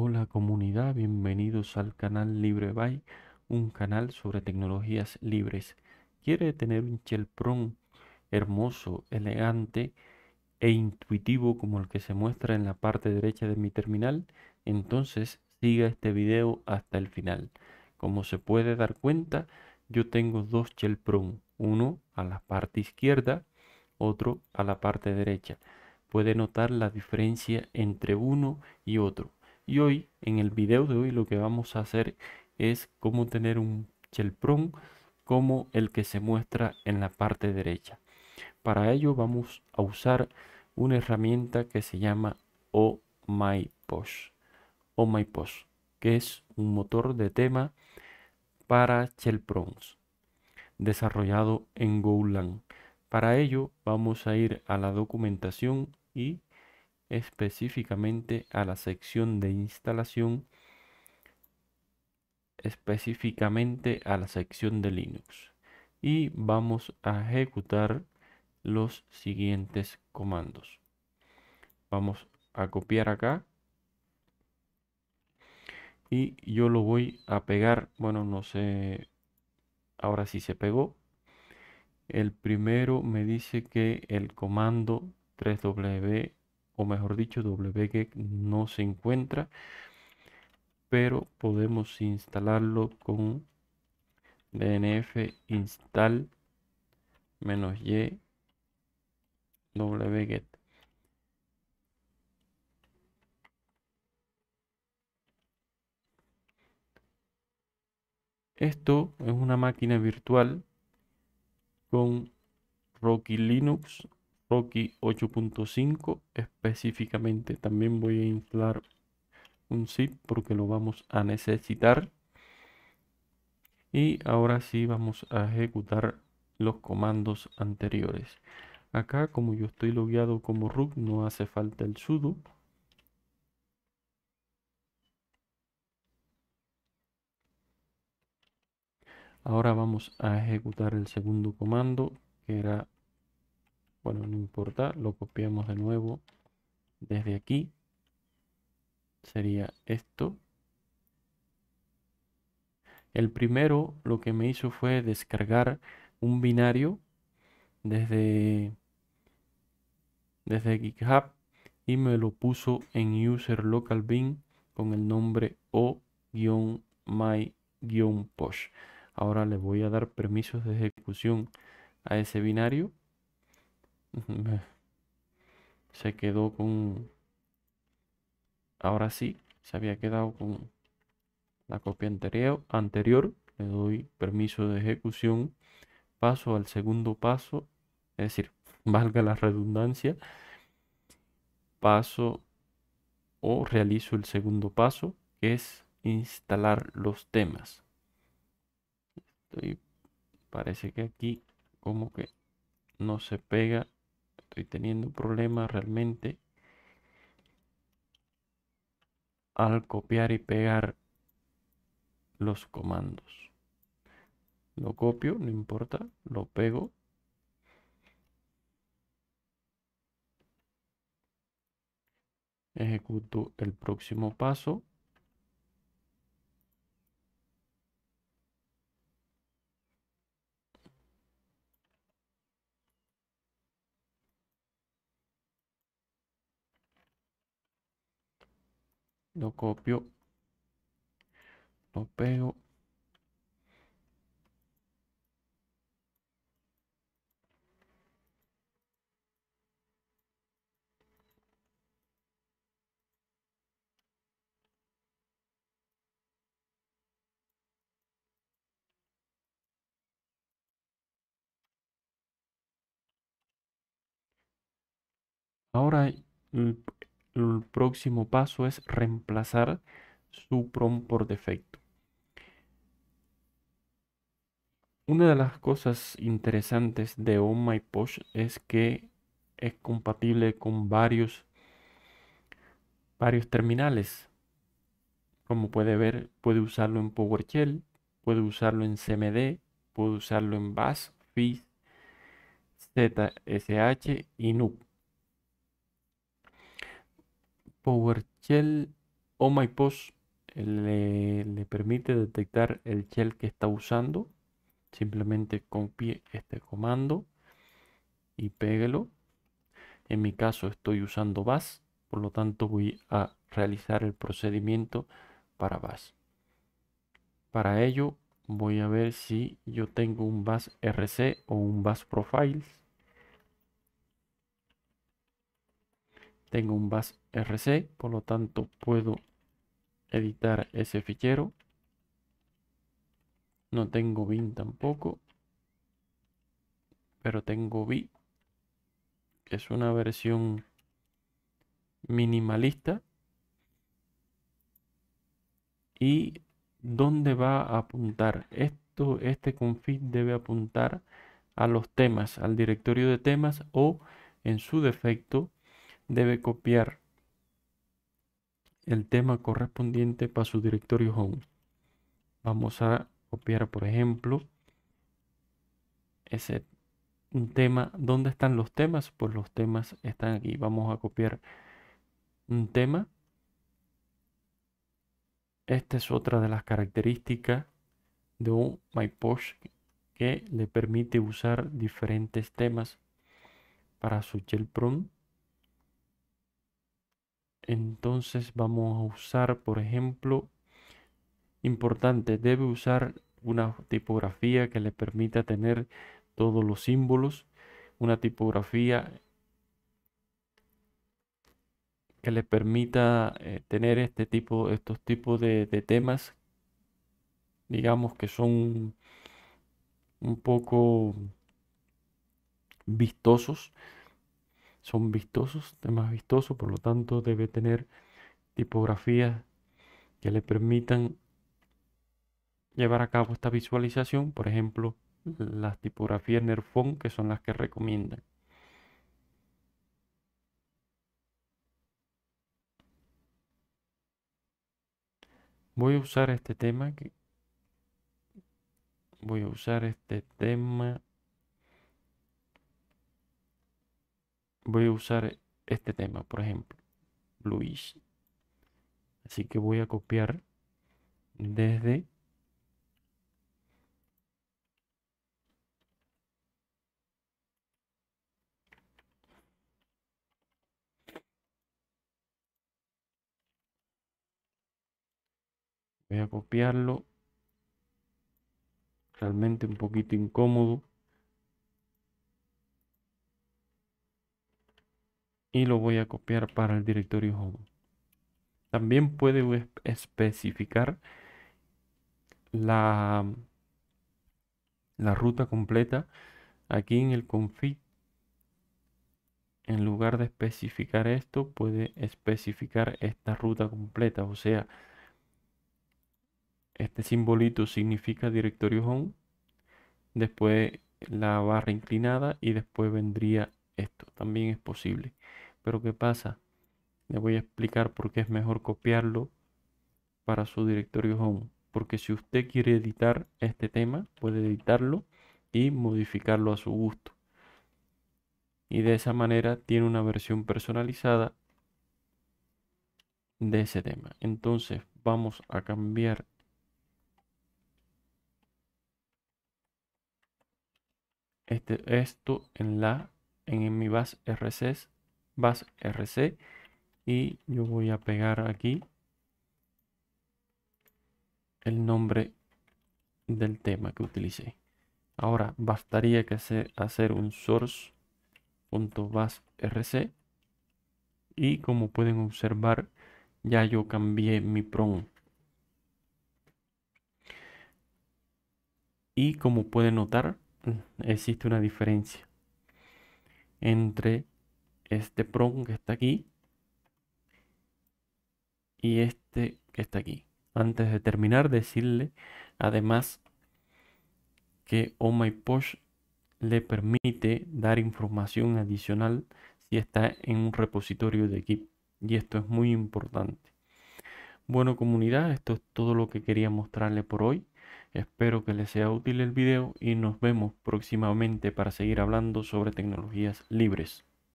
Hola comunidad, bienvenidos al canal LibreBuy, un canal sobre tecnologías libres. ¿Quiere tener un chelprón hermoso, elegante e intuitivo como el que se muestra en la parte derecha de mi terminal? Entonces siga este video hasta el final. Como se puede dar cuenta, yo tengo dos chelprón, uno a la parte izquierda, otro a la parte derecha. Puede notar la diferencia entre uno y otro y hoy, en el video de hoy, lo que vamos a hacer es cómo tener un chelprón como el que se muestra en la parte derecha. Para ello vamos a usar una herramienta que se llama Oh My Posh, oh My Posh que es un motor de tema para chelprons desarrollado en Golang. Para ello vamos a ir a la documentación y específicamente a la sección de instalación, específicamente a la sección de Linux. Y vamos a ejecutar los siguientes comandos. Vamos a copiar acá. Y yo lo voy a pegar, bueno, no sé, ahora sí se pegó. El primero me dice que el comando 3W o mejor dicho, wget no se encuentra, pero podemos instalarlo con dnf install menos y wget esto es una máquina virtual con Rocky Linux Rocky 8.5 específicamente. También voy a inflar un zip porque lo vamos a necesitar. Y ahora sí vamos a ejecutar los comandos anteriores. Acá como yo estoy logueado como root no hace falta el sudo. Ahora vamos a ejecutar el segundo comando que era bueno, no importa, lo copiamos de nuevo desde aquí. Sería esto. El primero lo que me hizo fue descargar un binario desde, desde GitHub y me lo puso en user local bin con el nombre o-my-posh. Ahora le voy a dar permisos de ejecución a ese binario se quedó con... Ahora sí, se había quedado con la copia anterior, anterior. Le doy permiso de ejecución. Paso al segundo paso. Es decir, valga la redundancia. Paso o realizo el segundo paso, que es instalar los temas. parece que aquí como que no se pega estoy teniendo problemas realmente al copiar y pegar los comandos. Lo copio, no importa, lo pego. Ejecuto el próximo paso. Lo copio. Lo pego. Ahora el próximo paso es reemplazar su prom por defecto. Una de las cosas interesantes de Oh My Posh es que es compatible con varios, varios terminales. Como puede ver, puede usarlo en PowerShell, puede usarlo en CMD, puede usarlo en Bash, Fizz, ZSH y Noob shell o MyPost le, le permite detectar el shell que está usando. Simplemente copie este comando y péguelo. En mi caso estoy usando Bash, por lo tanto voy a realizar el procedimiento para Bash. Para ello voy a ver si yo tengo un Bash RC o un Bash Profiles. Tengo un Bash rc por lo tanto puedo editar ese fichero no tengo bin tampoco pero tengo bi que es una versión minimalista y dónde va a apuntar esto este config debe apuntar a los temas al directorio de temas o en su defecto debe copiar el tema correspondiente para su directorio home. Vamos a copiar, por ejemplo, ese un tema. ¿Dónde están los temas? Pues los temas están aquí. Vamos a copiar un tema. Esta es otra de las características de un MyPost que le permite usar diferentes temas para su shell prompt entonces vamos a usar, por ejemplo, importante, debe usar una tipografía que le permita tener todos los símbolos, una tipografía que le permita eh, tener este tipo, estos tipos de temas, digamos que son un poco vistosos son vistosos, temas vistosos, por lo tanto debe tener tipografías que le permitan llevar a cabo esta visualización, por ejemplo, las tipografías nerfón que son las que recomiendan. Voy a usar este tema. Voy a usar este tema voy a usar este tema, por ejemplo, Luis. Así que voy a copiar desde voy a copiarlo realmente un poquito incómodo y lo voy a copiar para el directorio home. También puede especificar la, la ruta completa aquí en el config. En lugar de especificar esto, puede especificar esta ruta completa. O sea, este simbolito significa directorio home. Después la barra inclinada y después vendría esto también es posible. Pero ¿qué pasa? Le voy a explicar por qué es mejor copiarlo para su directorio home. Porque si usted quiere editar este tema, puede editarlo y modificarlo a su gusto. Y de esa manera tiene una versión personalizada de ese tema. Entonces vamos a cambiar este, esto en la en mi base rc, y yo voy a pegar aquí el nombre del tema que utilicé. Ahora bastaría que hacer, hacer un rc y como pueden observar ya yo cambié mi prom. Y como pueden notar mm, existe una diferencia entre este prong que está aquí y este que está aquí. Antes de terminar, decirle además que Oh My Posh le permite dar información adicional si está en un repositorio de equipo Y esto es muy importante. Bueno comunidad, esto es todo lo que quería mostrarle por hoy. Espero que les sea útil el video y nos vemos próximamente para seguir hablando sobre tecnologías libres.